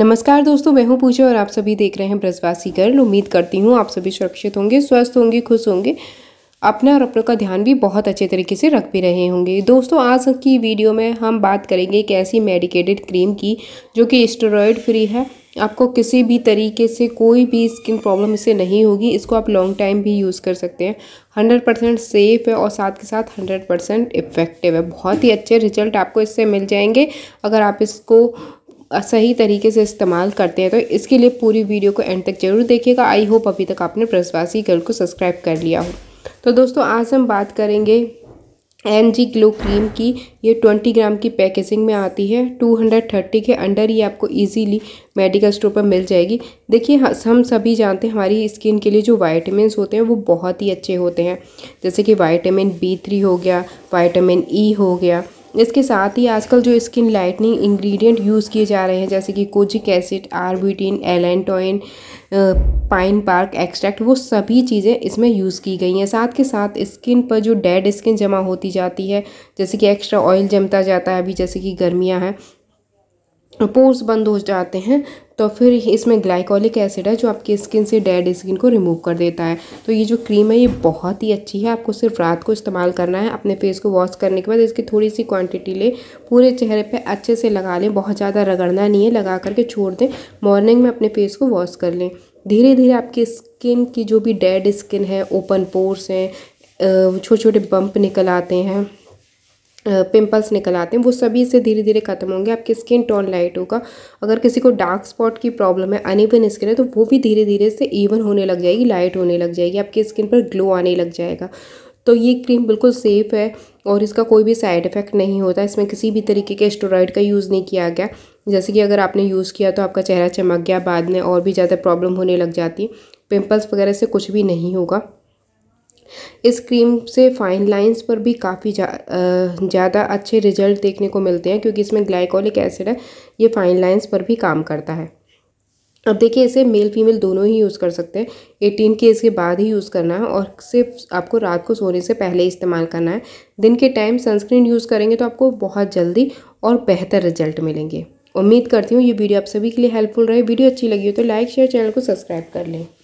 नमस्कार दोस्तों मैं हूं पूजा और आप सभी देख रहे हैं ब्रजवासी गर्ल उम्मीद करती हूं आप सभी सुरक्षित होंगे स्वस्थ होंगे खुश होंगे अपना और अपनों का ध्यान भी बहुत अच्छे तरीके से रख भी रहे होंगे दोस्तों आज की वीडियो में हम बात करेंगे एक ऐसी मेडिकेटेड क्रीम की जो कि स्टेरॉयड फ्री है आपको किसी भी तरीके से कोई भी स्किन प्रॉब्लम इससे नहीं होगी इसको आप लॉन्ग टाइम भी यूज़ कर सकते हैं हंड्रेड परसेंट सेफ़ है और साथ के साथ हंड्रेड परसेंट इफ़ेक्टिव है बहुत ही अच्छे रिजल्ट आपको इससे मिल जाएंगे अगर आप इसको सही तरीके से इस्तेमाल करते हैं तो इसके लिए पूरी वीडियो को एंड तक जरूर देखिएगा आई होप अभी तक आपने प्रसवासी गर्ल को सब्सक्राइब कर लिया हो तो दोस्तों आज हम बात करेंगे एन जी ग्लो क्रीम की ये ट्वेंटी ग्राम की पैकेजिंग में आती है टू हंड्रेड थर्टी के अंडर ये आपको इजीली मेडिकल स्टोर पर मिल जाएगी देखिए हम सभी जानते हैं हमारी स्किन के लिए जो वाइटमिन होते हैं वो बहुत ही अच्छे होते हैं जैसे कि वाइटामिन बी थ्री हो गया वाइटामिन ई e हो गया इसके साथ ही आजकल जो स्किन लाइटनिंग इंग्रेडिएंट यूज़ किए जा रहे हैं जैसे कि kojic acid arbutin allantoin pine bark extract वो सभी चीज़ें इसमें यूज़ की गई हैं साथ के साथ स्किन पर जो डेड स्किन जमा होती जाती है जैसे कि एक्स्ट्रा ऑयल जमता जाता है अभी जैसे कि गर्मियाँ हैं पोर्स बंद हो जाते हैं तो फिर इसमें ग्लाइकोलिक एसिड है जो आपकी स्किन से डेड स्किन को रिमूव कर देता है तो ये जो क्रीम है ये बहुत ही अच्छी है आपको सिर्फ रात को इस्तेमाल करना है अपने फेस को वॉश करने के बाद इसकी थोड़ी सी क्वांटिटी ले पूरे चेहरे पे अच्छे से लगा लें बहुत ज़्यादा रगड़ना नहीं है लगा करके छोड़ दें मॉर्निंग में अपने फेस को वॉश कर लें धीरे धीरे आपकी स्किन की जो भी डेड स्किन है ओपन पोर्स हैं छोटे छोटे बम्प निकल आते हैं पिंपल्स निकल आते हैं वो सभी इससे धीरे धीरे खत्म होंगे आपकी स्किन टोन लाइट होगा अगर किसी को डार्क स्पॉट की प्रॉब्लम है अनइवन स्किन है तो वो भी धीरे धीरे से इवन होने लग जाएगी लाइट होने लग जाएगी आपकी स्किन पर ग्लो आने लग जाएगा तो ये क्रीम बिल्कुल सेफ़ है और इसका कोई भी साइड इफ़ेक्ट नहीं होता इसमें किसी भी तरीके के स्टोराइड का यूज़ नहीं किया गया जैसे कि अगर आपने यूज़ किया तो आपका चेहरा चमक गया बाद में और भी ज़्यादा प्रॉब्लम होने लग जाती पिंपल्स वगैरह से कुछ भी नहीं होगा इस क्रीम से फाइन लाइंस पर भी काफ़ी ज़्यादा अच्छे रिजल्ट देखने को मिलते हैं क्योंकि इसमें ग्लाइकोलिक एसिड है ये फाइन लाइंस पर भी काम करता है अब देखिए इसे मेल फीमेल दोनों ही यूज़ कर सकते हैं एटीन के इसके बाद ही यूज़ करना है और सिर्फ आपको रात को सोने से पहले इस्तेमाल करना है दिन के टाइम सनस्क्रीन यूज़ करेंगे तो आपको बहुत जल्दी और बेहतर रिजल्ट मिलेंगे उम्मीद करती हूँ ये वीडियो आप सभी के लिए हेल्पफुल रहे वीडियो अच्छी लगी हो तो लाइक शेयर चैनल को सब्सक्राइब कर लें